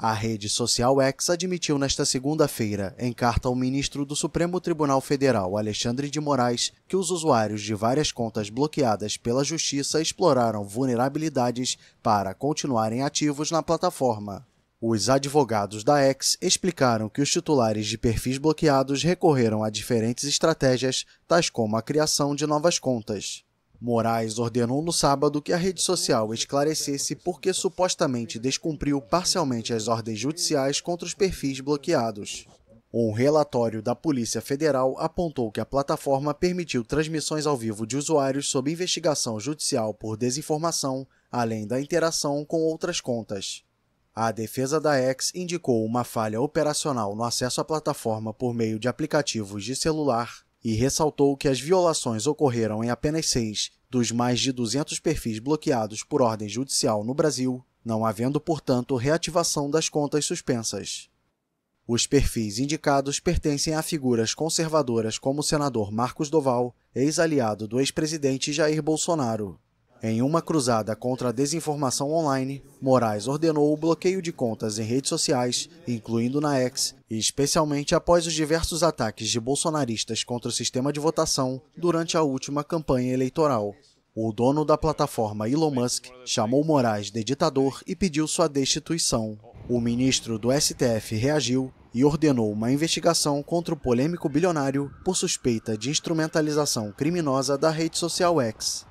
A rede social X admitiu nesta segunda-feira, em carta ao ministro do Supremo Tribunal Federal, Alexandre de Moraes, que os usuários de várias contas bloqueadas pela Justiça exploraram vulnerabilidades para continuarem ativos na plataforma. Os advogados da X explicaram que os titulares de perfis bloqueados recorreram a diferentes estratégias, tais como a criação de novas contas. Moraes ordenou no sábado que a rede social esclarecesse por que supostamente descumpriu parcialmente as ordens judiciais contra os perfis bloqueados. Um relatório da Polícia Federal apontou que a plataforma permitiu transmissões ao vivo de usuários sob investigação judicial por desinformação, além da interação com outras contas. A defesa da X indicou uma falha operacional no acesso à plataforma por meio de aplicativos de celular e ressaltou que as violações ocorreram em apenas seis dos mais de 200 perfis bloqueados por ordem judicial no Brasil, não havendo, portanto, reativação das contas suspensas. Os perfis indicados pertencem a figuras conservadoras como o senador Marcos Doval, ex-aliado do ex-presidente Jair Bolsonaro, em uma cruzada contra a desinformação online, Moraes ordenou o bloqueio de contas em redes sociais, incluindo na X, especialmente após os diversos ataques de bolsonaristas contra o sistema de votação durante a última campanha eleitoral. O dono da plataforma Elon Musk chamou Moraes de ditador e pediu sua destituição. O ministro do STF reagiu e ordenou uma investigação contra o polêmico bilionário por suspeita de instrumentalização criminosa da rede social X.